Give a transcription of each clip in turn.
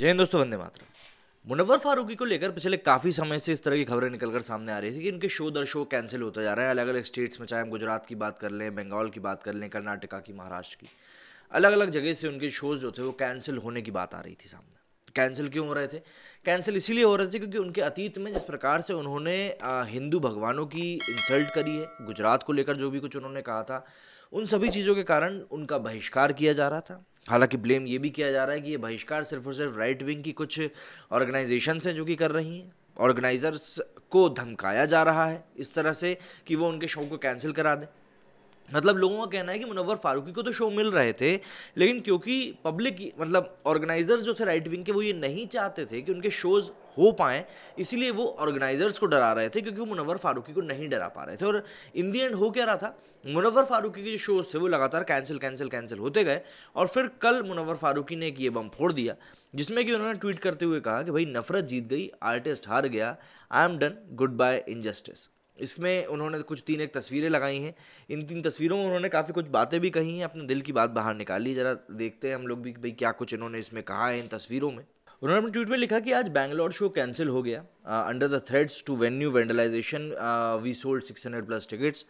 जय हिंद दोस्तों वंदे मात्र मुनवर फारूकी को लेकर पिछले काफ़ी समय से इस तरह की खबरें निकलकर सामने आ रही थी कि इनके शो दर शो कैंसिल होता जा रहे हैं अलग अलग स्टेट्स में चाहे हम गुजरात की बात कर लें बंगाल की बात कर लें कर्नाटका की महाराष्ट्र की अलग अलग जगह से उनके शोज़ जो थे वो कैंसिल होने की बात आ रही थी सामने कैंसिल क्यों हो रहे थे कैंसिल इसीलिए हो रहे थे क्योंकि उनके अतीत में जिस प्रकार से उन्होंने हिंदू भगवानों की इंसल्ट करी है गुजरात को लेकर जो भी कुछ उन्होंने कहा था उन सभी चीज़ों के कारण उनका बहिष्कार किया जा रहा था हालांकि ब्लेम ये भी किया जा रहा है कि ये बहिष्कार सिर्फ और सिर्फ राइट विंग की कुछ ऑर्गेनाइजेशंस हैं जो कि कर रही हैं ऑर्गेनाइजर्स को धमकाया जा रहा है इस तरह से कि वो उनके शो को कैंसिल करा दें मतलब लोगों का कहना है कि मुनवर फारूकी को तो शो मिल रहे थे लेकिन क्योंकि पब्लिक मतलब ऑर्गेनाइजर्स जो थे राइट विंग के वो ये नहीं चाहते थे कि उनके शोज़ हो पाएँ इसीलिए वो ऑर्गेनाइजर्स को डरा रहे थे क्योंकि वो मुनवर फारूकी को नहीं डरा पा रहे थे और इन दी एंड हो क्या रहा था मुनवर फारूकी के जो शोज़ थे वो लगातार कैंसिल कैंसिल कैंसिल होते गए और फिर कल मुनवर फारूकी ने एक ये बम फोड़ दिया जिसमें कि उन्होंने ट्वीट करते हुए कहा कि भाई नफरत जीत गई आर्टिस्ट हार गया I am done good bye injustice इसमें उन्होंने कुछ तीन एक तस्वीरें लगाई हैं इन तीन तस्वीरों में उन्होंने काफ़ी कुछ बातें भी कही हैं अपने दिल की बात बाहर निकाली ज़रा देखते हैं हम लोग भी भाई क्या कुछ इन्होंने इसमें कहा है इन तस्वीरों में उन्होंने अपने ट्वीट में लिखा कि आज बैंगलोर शो कैंसिल हो गया under the threats to venue vandalisation we sold six hundred plus tickets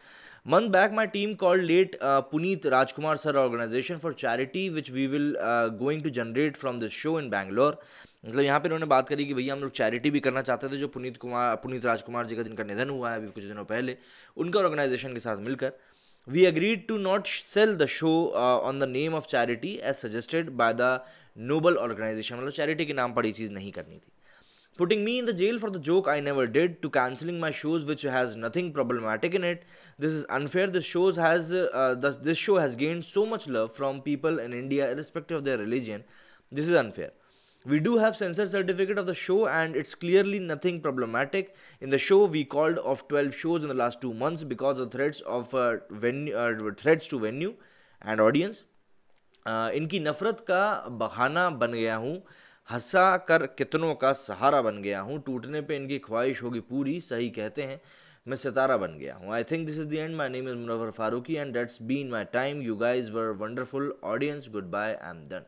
month back my team call let Puneeth Rajkumar sir organisation for charity which we will going to generate from this show in Bangalore मतलब यहाँ पे इन्होंने बात करी कि भैया हम लोग चैरिटी भी करना चाहते थे जो पुनीत कुमार पुनीत राजकुमार जी का जिनका निधन हुआ है अभी कुछ दिनों पहले उनका ऑर्गेनाइजेशन के साथ मिलकर we agreed to not sell the show on the name of charity as suggested by the noble organisation मतलब चैरिटी के नाम पर ये चीज़ नहीं करनी थी putting me in the jail for the joke I never did, to cancelling my shows which has nothing problematic in it. This is unfair. This shows has uh, this, this show has gained so much love from people in India, irrespective of their religion. This is unfair. We do have censor certificate of the show, and it's clearly nothing problematic. In the show, we called off 12 shows in the last two months because of threats of uh, venue, uh, threats to venue and audience. इनकी नफ़रत का बहाना बन गया हूँ हंसा कर कितनों का सहारा बन गया हूँ टूटने पे इनकी ख्वाहिश होगी पूरी सही कहते हैं मैं सितारा बन गया हूँ I think this is the end my name is Munawar Faruqui and that's been my time you guys were wonderful audience good bye and done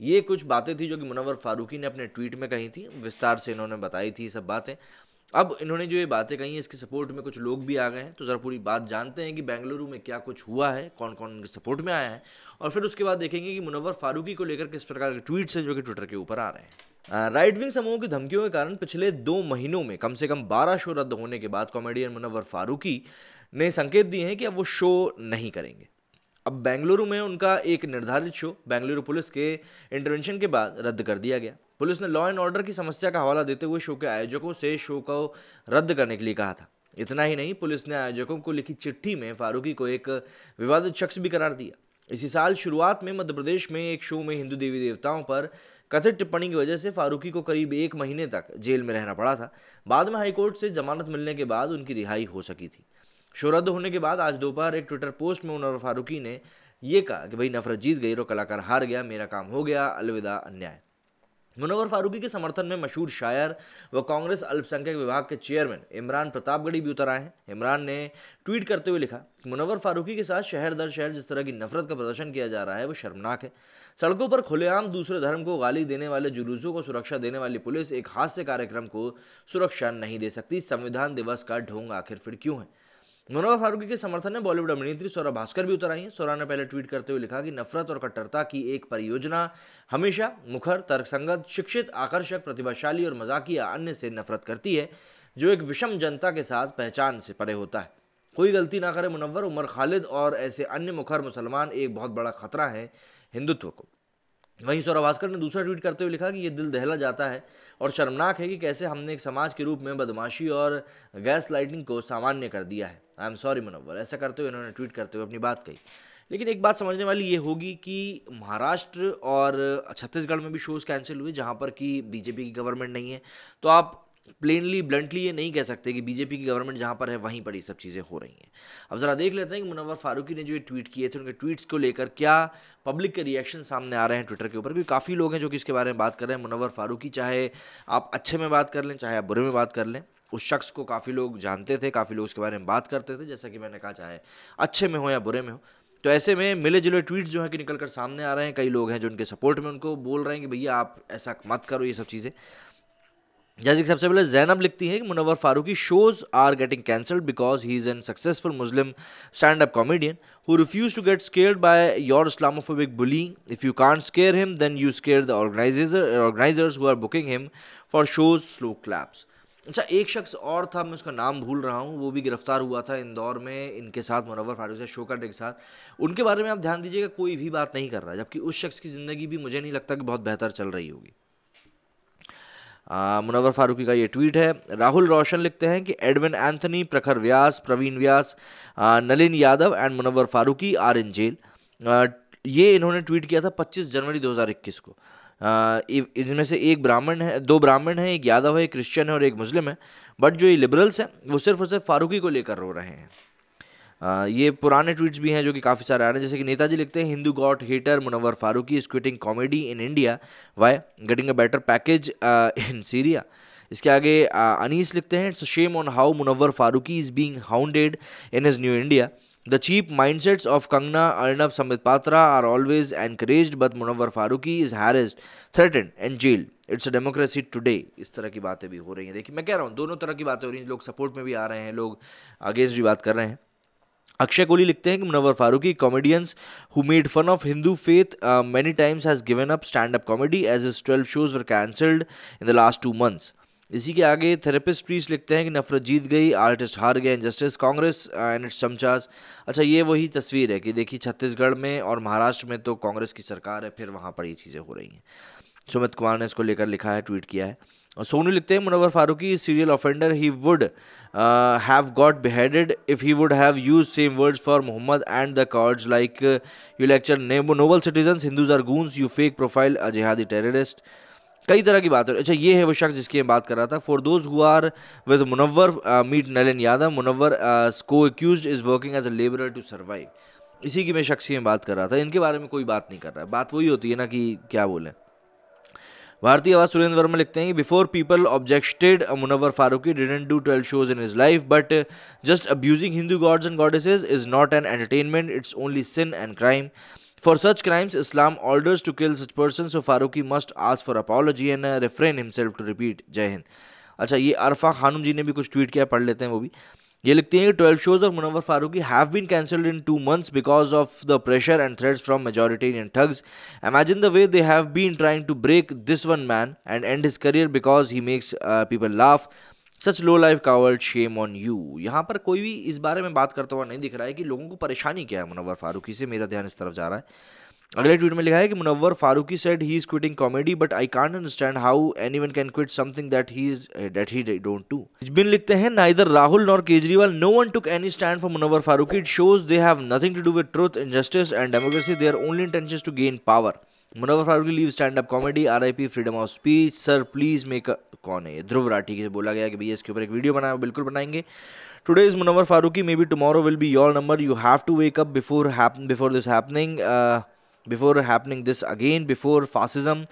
ये कुछ बातें थी जो कि मुनवर फारूकी ने अपने ट्वीट में कही थी विस्तार से इन्होंने बताई थी सब बातें अब इन्होंने जो ये बातें कही हैं इसके सपोर्ट में कुछ लोग भी आ गए हैं तो ज़रा पूरी बात जानते हैं कि बेंगलुरु में क्या कुछ हुआ है कौन कौन उनके सपोर्ट में आया है और फिर उसके बाद देखेंगे कि मुनवर फारूकी को लेकर किस प्रकार के ट्वीट्स हैं जो कि ट्विटर के ऊपर आ रहे हैं राइट विंग समूहों की धमकियों के कारण पिछले दो महीनों में कम से कम बारह शो रद्द होने के बाद कॉमेडियन मुनवर फारूकी ने संकेत दिए हैं कि अब वो शो नहीं करेंगे अब बेंगलुरु में उनका एक निर्धारित शो बेंगलुरु पुलिस के इंटरवेंशन के बाद रद्द कर दिया गया पुलिस ने लॉ एंड ऑर्डर की समस्या का हवाला देते हुए शो के आयोजकों से शो को रद्द करने के लिए कहा था इतना ही नहीं पुलिस ने आयोजकों को लिखी चिट्ठी में फारूकी को एक विवादित शख्स भी करार दिया इसी साल शुरुआत में मध्य प्रदेश में एक शो में हिंदू देवी देवताओं पर कथित टिप्पणी की वजह से फारूकी को करीब एक महीने तक जेल में रहना पड़ा था बाद में हाईकोर्ट से जमानत मिलने के बाद उनकी रिहाई हो सकी थी शो रद्द होने के बाद आज दोपहर एक ट्विटर पोस्ट में उमर फारूकी ने ये कहा कि भाई नफरत जीत गई और कलाकार हार गया मेरा काम हो गया अलविदा अन्याय मुनवर फारूकी के समर्थन में मशहूर शायर व कांग्रेस अल्पसंख्यक विभाग के चेयरमैन इमरान प्रतापगढ़ी भी उतर आए हैं इमरान ने ट्वीट करते हुए लिखा कि मुनवर फारूकी के साथ शहर दर शहर जिस तरह की नफरत का प्रदर्शन किया जा रहा है वो शर्मनाक है सड़कों पर खुलेआम दूसरे धर्म को गाली देने वाले जुलूसों को सुरक्षा देने वाली पुलिस एक हास्य कार्यक्रम को सुरक्षा नहीं दे सकती संविधान दिवस का ढोंग आखिर फिर क्यों है मनोहर फारूकी के समर्थन में बॉलीवुड अभिनेत्री सौरभ भास्कर भी उतर आई हैं ने पहले ट्वीट करते हुए लिखा कि नफरत और कट्टरता की एक परियोजना हमेशा मुखर तर्कसंगत शिक्षित आकर्षक प्रतिभाशाली और मजाकिया अन्य से नफरत करती है जो एक विषम जनता के साथ पहचान से परे होता है कोई गलती ना करे मुनवर उमर खालिद और ऐसे अन्य मुखर मुसलमान एक बहुत बड़ा खतरा है हिंदुत्व को वहीं सौरभ भास्कर ने दूसरा ट्वीट करते हुए लिखा कि ये दिल दहला जाता है और शर्मनाक है कि कैसे हमने एक समाज के रूप में बदमाशी और गैस लाइटिंग को सामान्य कर दिया है आई एम सॉरी मनोवर ऐसा करते हुए इन्होंने ट्वीट करते हुए अपनी बात कही लेकिन एक बात समझने वाली ये होगी कि महाराष्ट्र और छत्तीसगढ़ में भी शोज़ कैंसिल हुए जहाँ पर कि बीजेपी की गवर्नमेंट नहीं है तो आप प्लेनली ब्लंटली ये नहीं कह सकते कि बीजेपी की गवर्नमेंट जहाँ पर है वहीं पर ये सब चीज़ें हो रही हैं अब ज़रा देख लेते हैं कि मुनवर फारूकी ने जो ये ट्वीट किए थे उनके ट्वीट्स को लेकर क्या पब्लिक के रिएक्शन सामने आ रहे हैं ट्विटर के ऊपर क्योंकि काफ़ी लोग हैं जो कि इसके बारे में बात कर रहे हैं मुनवर फारूकी चाहे आप अच्छे में बात कर लें चाहे आप बुरे में बात कर लें उस शख्स को काफ़ी लोग जानते थे काफ़ी लोग उसके बारे में बात करते थे जैसा कि मैंने कहा चाहे अच्छे में हो या बुरे में हो तो ऐसे में मिले जुले ट्वीट जो है कि निकल कर सामने आ रहे हैं कई लोग हैं जो उनके सपोर्ट में उनको बोल रहे हैं कि भैया आप ऐसा मत करो ये सब चीज़ें जैसे कि सबसे पहले जैनब लिखती है कि Munawar Faruqui shows are getting cancelled because he is an successful Muslim stand up comedian who refuse to get scared by your Islamophobic bullying if you can't scare him then you scare the organiser organisers who are booking him for shows slow claps अच्छा एक शख्स और था मैं उसका नाम भूल रहा हूँ वो भी गिरफ्तार हुआ था इंदौर में इनके साथ मुनवर फारूक से शो करने के साथ उनके बारे में आप ध्यान दीजिएगा कोई भी बात नहीं कर रहा जबकि उस शख्स की ज़िंदगी भी मुझे नहीं लगता कि बहुत बेहतर चल रही होगी मुनवर फारूकी का ये ट्वीट है राहुल रोशन लिखते हैं कि Edwin Anthony Prakhar Vyas Praveen Vyas Nalin Yadav and Munawar Faruqui are in jail ये इन्होंने ट्वीट किया था 25 जनवरी 2021 को इनमें से एक ब्राह्मण है दो ब्राह्मण हैं एक यादव है एक क्रिश्चियन है और एक मुस्लिम है बट जो ये लिबरल्स हैं वो सिर्फ और सिर्फ फारूकी को लेकर रो रहे हैं ये पुराने ट्वीट्स भी हैं जो कि काफ़ी सारे आ रहे हैं जैसे कि नेताजी लिखते हैं Hindu got hater Munawar Faruqui is quitting comedy in India why getting a better package in Syria इसके आगे अनीस लिखते हैं it's shame on how Munawar Faruqui is being hounded in his new India the cheap mind sets of Kangana Arnab Sambit Patra are always encourage but Munawar Faruqui is harassed, threatened and jail it's a democracy today इस तरह की बातें भी हो रही हैं देखिए मैं कह रहा हूँ दोनों तरह की बातें हो रही हैं लोग सपोर्ट में भी आ रहे हैं लोग अगेंस्ट भी बात कर रहे हैं अक्षय कोहली लिखते हैं कि Munawar Faruqui comedians who made fun of Hindu faith many times has given up stand up comedy as is twelve shows were cancelled in the last two months इसी के आगे थेरेपिस्ट प्लीज लिखते हैं कि नफरत जीत गई आर्टिस्ट हार गए जस्टिस कांग्रेस एंड इट्स समचास अच्छा ये वही तस्वीर है कि देखिए छत्तीसगढ़ में और महाराष्ट्र में तो कांग्रेस की सरकार है फिर वहाँ पर ये चीज़ें हो रही हैं सुमित कुमार ने इसको लेकर लिखा है ट्वीट किया है सोनू लिखते हैं Munawar Faruqui serial offender he would have got beheaded if he would have use same words for Mohammed and the cords like you lecture noble citizen Hindus are goons you fake profile a jihadi terrorist कई तरह की बात है अच्छा ये है वो शख्स जिसकी मैं बात कर रहा था for those who are with Munawar meet Nalin Yadav Munawar को accuse is working as a labour to survive इसी की मैं शख्स की मैं बात कर रहा था इनके बारे में कोई बात नहीं कर रहा है बात वही होती है ना कि क्या बोलें भारतीय आवाज सुरेंद्र वर्मा लिखते हैं before people objected Munawar Faruqui didn't do twelve shows in his life but just abusing Hindu gods and goddesses is not an entertainment it's only sin and crime for such crimes Islam orders to kill such person so Faruqui must ask for apology and refrain himself to repeat Jai Hind अच्छा ये अरफा खानुम जी ने भी कुछ tweet किया पढ़ लेते हैं वो भी ये लिखती हैं कि ट्वेल्व शोज और Munawar Faruqui have been cancelled in two months because of the pressure and threats from in thugs imagine the way they have been trying to break this one man and and his career because he makes people laugh such low life coward shame on you यहाँ पर कोई भी इस बारे में बात करता हुआ नहीं दिख रहा है कि लोगों को परेशानी क्या है मुनवर फारूकी से मेरा ध्यान इस तरफ जा रहा है अगले ट्वीट में लिखा है कि Munawwar Faruqui said he is quitting comedy but I can't understand how anyone can quit something that he is that he don't do बिन लिखते हैं neither Rahul nor Kejriwal no one took any stand for Munawwar Faruqui it shows they have nothing to do with truth injustice and democracy they are only intention to gain power Munawwar Faruqui leave stand up comedy are I P freedom of speech sir please make कौन है ध्रुव राठी से बोला गया कि भैया इसके ऊपर एक वीडियो बनाया बिल्कुल बनाएंगे today is Munawar Faruqui may be tomorrow will be your number you have to wake up before before this happening before happening this again before fascism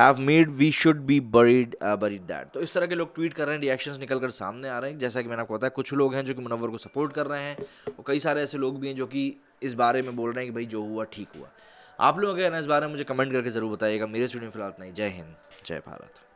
have made we should be buried uh, buried that तो इस तरह के लोग tweet कर रहे हैं reactions निकल कर सामने आ रहे हैं जैसा कि मैंने आपको बताया कुछ लोग हैं जो कि मुनवर को सपोर्ट कर रहे हैं और कई सारे ऐसे लोग भी हैं जो कि इस बारे में बोल रहे हैं कि भाई जो हुआ ठीक हुआ आप लोग अगर ना इस बारे में मुझे कमेंट करके ज़रूर बताइएगा मेरे स्टूडियो फिलहाल नहीं जय हिंद जय भारत